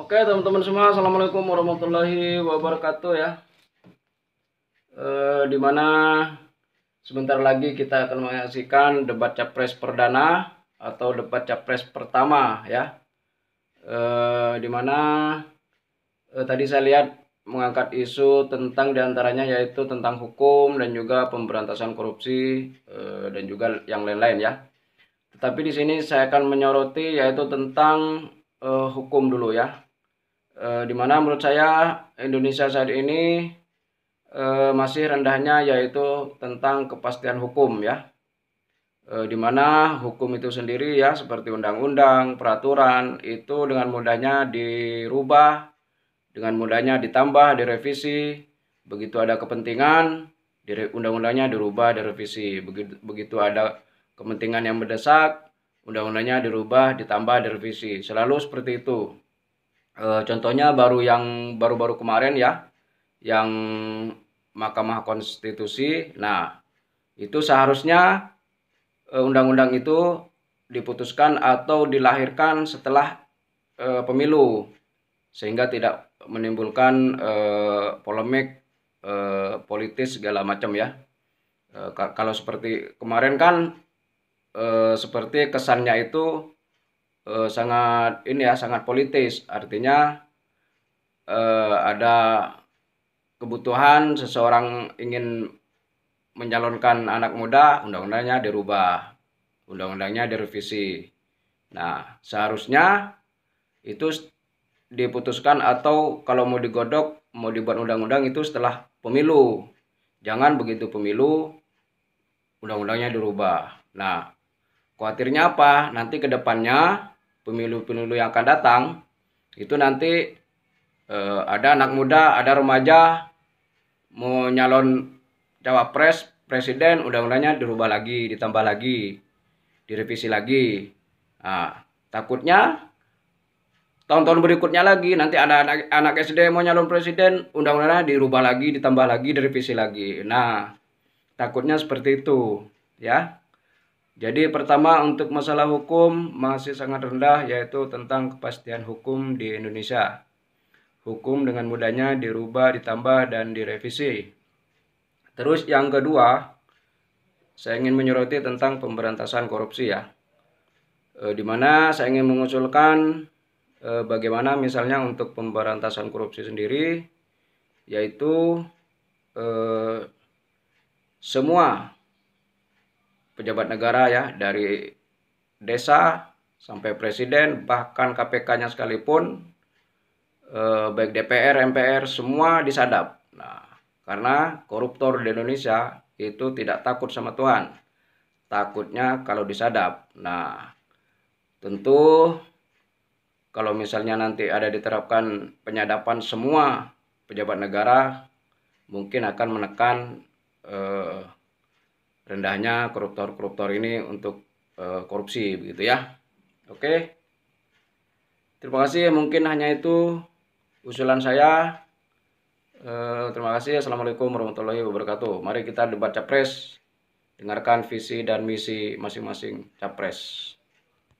Oke teman-teman semua Assalamualaikum warahmatullahi wabarakatuh ya e, eh, Dimana sebentar lagi kita akan menyaksikan debat capres perdana Atau debat capres pertama ya e, eh, Dimana e, eh, tadi saya lihat mengangkat isu tentang diantaranya yaitu tentang hukum dan juga pemberantasan korupsi e, dan juga yang lain-lain ya Tetapi di sini saya akan menyoroti yaitu tentang uh, hukum dulu ya Eh, dimana menurut saya Indonesia saat ini e, masih rendahnya yaitu tentang kepastian hukum ya e, eh, dimana hukum itu sendiri ya seperti undang-undang peraturan itu dengan mudahnya dirubah dengan mudahnya ditambah direvisi begitu ada kepentingan undang-undangnya dirubah direvisi begitu begitu ada kepentingan yang mendesak undang-undangnya dirubah ditambah direvisi selalu seperti itu E, contohnya baru yang baru-baru kemarin ya, yang Mahkamah Konstitusi. Nah, itu seharusnya eh, undang-undang e, itu diputuskan atau dilahirkan setelah e, pemilu, sehingga tidak menimbulkan e, polemik e, politis segala macam ya. E, kalau seperti kemarin kan e, seperti kesannya itu eh, sangat ini ya sangat politis artinya eh, ada kebutuhan seseorang ingin mencalonkan anak muda undang-undangnya dirubah undang-undangnya direvisi nah seharusnya itu diputuskan atau kalau mau digodok mau dibuat undang-undang itu setelah pemilu jangan begitu pemilu undang-undangnya dirubah nah Khawatirnya apa? Nanti ke depannya pemilu-pemilu yang akan datang itu nanti eh, ada anak muda, ada remaja mau nyalon cawapres, presiden, undang-undangnya dirubah lagi, ditambah lagi, direvisi lagi. Nah, takutnya tahun-tahun berikutnya lagi nanti ada anak, anak SD mau nyalon presiden undang-undangnya dirubah lagi ditambah lagi direvisi lagi nah takutnya seperti itu ya jadi pertama untuk masalah hukum masih sangat rendah yaitu tentang kepastian hukum di Indonesia. Hukum dengan mudahnya dirubah, ditambah, dan direvisi. Terus yang kedua, saya ingin menyoroti tentang pemberantasan korupsi ya. E, mana saya ingin mengusulkan e, bagaimana misalnya untuk pemberantasan korupsi sendiri, yaitu e, semua pejabat negara ya dari desa sampai presiden bahkan KPK-nya sekalipun eh, baik DPR, MPR semua disadap. Nah, karena koruptor di Indonesia itu tidak takut sama Tuhan. Takutnya kalau disadap. Nah, tentu kalau misalnya nanti ada diterapkan penyadapan semua pejabat negara mungkin akan menekan eh, rendahnya koruptor-koruptor ini untuk e, korupsi begitu ya. Oke. Terima kasih mungkin hanya itu usulan saya. E, terima kasih. Assalamualaikum warahmatullahi wabarakatuh. Mari kita debat capres. Dengarkan visi dan misi masing-masing capres.